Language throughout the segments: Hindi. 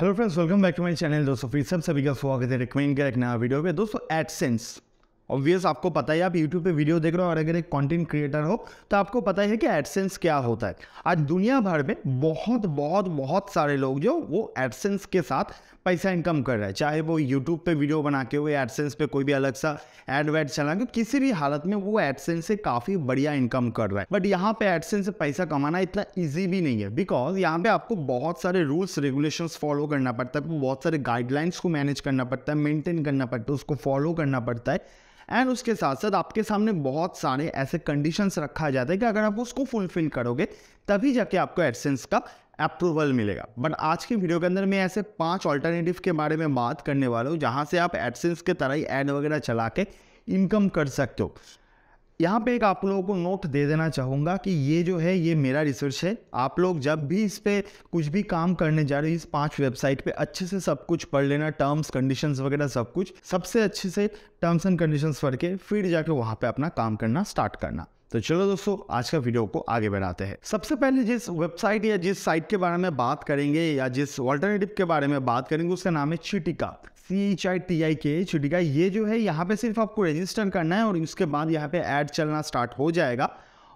hello friends welcome back to my channel दोस्तों फिर सब सभी का स्वागत है रिकमेंड कर एक नया वीडियो पे दोस्तों एडसेंस ऑब्वियस आपको पता है आप यूट्यूब पे वीडियो देख रहे हो और अगर एक कंटेंट क्रिएटर हो तो आपको पता है कि एडसेंस क्या होता है आज दुनिया भर में बहुत बहुत बहुत सारे लोग जो वो एडसेंस के साथ पैसा इनकम कर रहे हैं चाहे वो यूट्यूब पे वीडियो बना के हो एडसेंस पे कोई भी अलग सा एड वैड चला के किसी भी हालत में वो एडसेंस से काफ़ी बढ़िया इनकम कर रहा है बट यहाँ पे एडसेंस से पैसा कमाना इतना ईजी भी नहीं है बिकॉज यहाँ पे आपको बहुत सारे रूल्स रेगुलेशन फॉलो करना पड़ता है बहुत सारे गाइडलाइंस को मैनेज करना पड़ता है मेनटेन करना पड़ता है उसको फॉलो करना पड़ता है एंड उसके साथ साथ आपके सामने बहुत सारे ऐसे कंडीशंस रखा जाता है कि अगर आप उसको फुलफिल करोगे तभी जाके आपको एडसेंस का अप्रूवल मिलेगा बट आज की वीडियो के अंदर मैं ऐसे पांच ऑल्टरनेटिव के बारे में बात करने वाला हूँ जहाँ से आप एडसेंस के तरह ही एड वगैरह चला के इनकम कर सकते हो यहाँ पे एक आप लोगों को नोट दे देना चाहूँगा कि ये जो है ये मेरा रिसर्च है आप लोग जब भी इस पर कुछ भी काम करने जा रहे हो इस पांच वेबसाइट पे अच्छे से सब कुछ पढ़ लेना टर्म्स कंडीशंस वगैरह सब कुछ सबसे अच्छे से टर्म्स एंड कंडीशंस पढ़ के फिर जाके वहाँ पे अपना काम करना स्टार्ट करना तो चलो दोस्तों आज का वीडियो को आगे बढ़ाते हैं सबसे पहले जिस वेबसाइट या जिस साइट के बारे में बात करेंगे या जिस ऑल्टरनेटिव के बारे में बात करेंगे उसका नाम है चिटिका C H I T I के एच ठीक है ये जो है यहाँ पे सिर्फ आपको रजिस्टर करना है और उसके बाद यहाँ पे ऐड चलना स्टार्ट हो जाएगा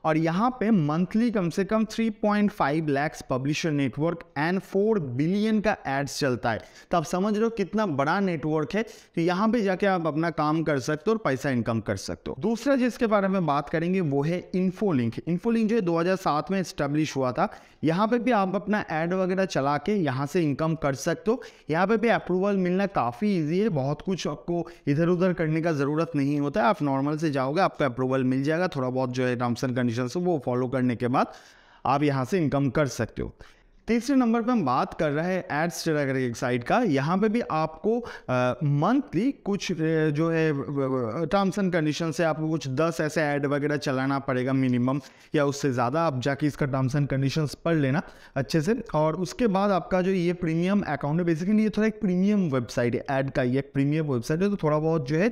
और यहाँ पे मंथली कम से कम 3.5 lakhs publisher network and 4 billion का एड्स चलता है तो आप समझ रहे हो कितना बड़ा नेटवर्क है तो यहाँ पे जाके आप अपना काम कर सकते हो और पैसा इनकम कर सकते हो दूसरा जिसके बारे में बात करेंगे वो है इन्फोलिंक इन्फोलिंक जो है दो में स्टेब्लिश हुआ था यहाँ पे भी आप अपना एड वगैरह चला के यहाँ से इनकम कर सकते हो यहाँ पे भी अप्रूवल मिलना काफ़ी ईजी है बहुत कुछ आपको इधर उधर करने का ज़रूरत नहीं होता है आप नॉर्मल से जाओगे आपको अप्रूवल मिल जाएगा थोड़ा बहुत जो है टर्म्स एंड कंडीशन वो फॉलो करने के बाद आप यहाँ से इनकम कर सकते हो तीसरे नंबर पे हम बात कर रहे हैं एड्स एक साइट का यहाँ पे भी आपको मंथली कुछ जो है टर्म्स एंड कंडीशन से आपको कुछ दस ऐसे ऐड वगैरह चलाना पड़ेगा मिनिमम या उससे ज़्यादा आप जाके इसका टर्म्स एंड कंडीशन पढ़ लेना अच्छे से और उसके बाद आपका जो ये प्रीमियम अकाउंट है बेसिकली ये थोड़ा एक प्रीमियम वेबसाइट है ऐड का ये प्रीमियम वेबसाइट है तो थोड़ा बहुत जो है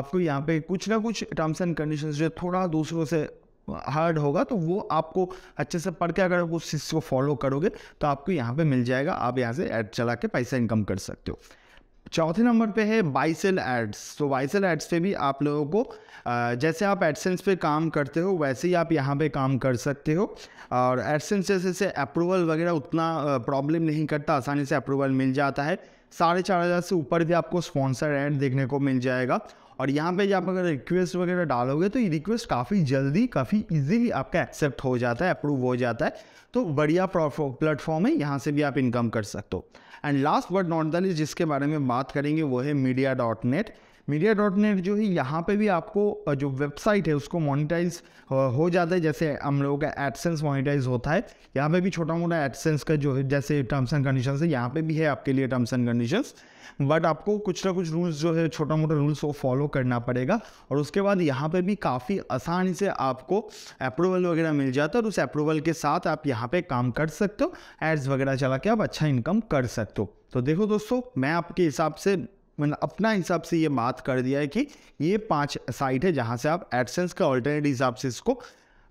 आपको यहाँ पे कुछ ना कुछ टर्म्स एंड कंडीशन जो थोड़ा दूसरों से हार्ड होगा तो वो आपको अच्छे से पढ़ के अगर उस चीज़ को फॉलो करोगे तो आपको यहाँ पे मिल जाएगा आप यहाँ से ऐड चला के पैसा इनकम कर सकते हो चौथे नंबर पे है बाइसेल एड्स तो बाइसेल एड्स पे भी आप लोगों को जैसे आप एडसेंस पे काम करते हो वैसे ही आप यहाँ पे काम कर सकते हो और एडसेंस जैसे से अप्रूवल वगैरह उतना प्रॉब्लम नहीं करता आसानी से अप्रूवल मिल जाता है साढ़े चार हज़ार से ऊपर भी आपको स्पॉन्सर एड देखने को मिल जाएगा और यहाँ पे आप अगर रिक्वेस्ट वगैरह डालोगे तो ये रिक्वेस्ट काफ़ी जल्दी काफ़ी ईजिली आपका एक्सेप्ट हो जाता है अप्रूव हो जाता है तो बढ़िया प्लेटफॉर्म है यहाँ से भी आप इनकम कर सकते हो and last but not the जिसके बारे में बात करेंगे वो है media dot net media dot net जो है यहाँ पे भी आपको जो वेबसाइट है उसको मोनिटाइज हो जाता है जैसे हम लोगों का एडसेंस मोनिटाइज होता है यहाँ पे भी छोटा मोटा एडसेंस का जो है जैसे टर्म्स एंड कंडीशन है यहाँ पे भी है आपके लिए टर्म्स एंड कंडीशंस बट आपको कुछ ना कुछ रूल्स जो है छोटा मोटा रूल्स वो फॉलो करना पड़ेगा और उसके बाद यहाँ पे भी काफ़ी आसानी से आपको अप्रूवल वगैरह मिल जाता है और उस अप्रूवल के साथ आप यहाँ पे काम कर सकते हो एड्स वगैरह चला के आप अच्छा इनकम कर सकते हो तो देखो दोस्तों मैं आपके हिसाब से मैंने अपना हिसाब से ये बात कर दिया है कि ये पांच साइट है जहाँ से आप एडसेंस का ऑल्टरनेट हिसाब से इसको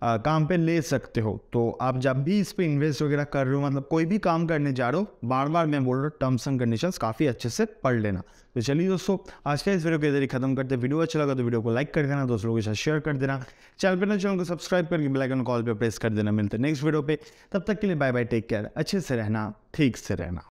आ, काम पे ले सकते हो तो आप जब भी इस पर इन्वेस्ट वगैरह कर रहे हो मतलब कोई भी काम करने जा रहे हो बार बार मैं बोल रहा हूँ टर्म्स एंड कंडीशंस काफ़ी अच्छे से पढ़ लेना तो चलिए दोस्तों आज का इस वीडियो के जरिए खत्म करते वीडियो अच्छा लगा तो वीडियो को लाइक कर देना दोस्तों के साथ शेयर कर देना चैनल पर ना चैनल को सब्सक्राइब करके बेलाइकन कॉल पर प्रेस कर देना मिलते नेक्स्ट वीडियो पर तब तक के लिए बाय बाय टेक केयर अच्छे से रहना ठीक से रहना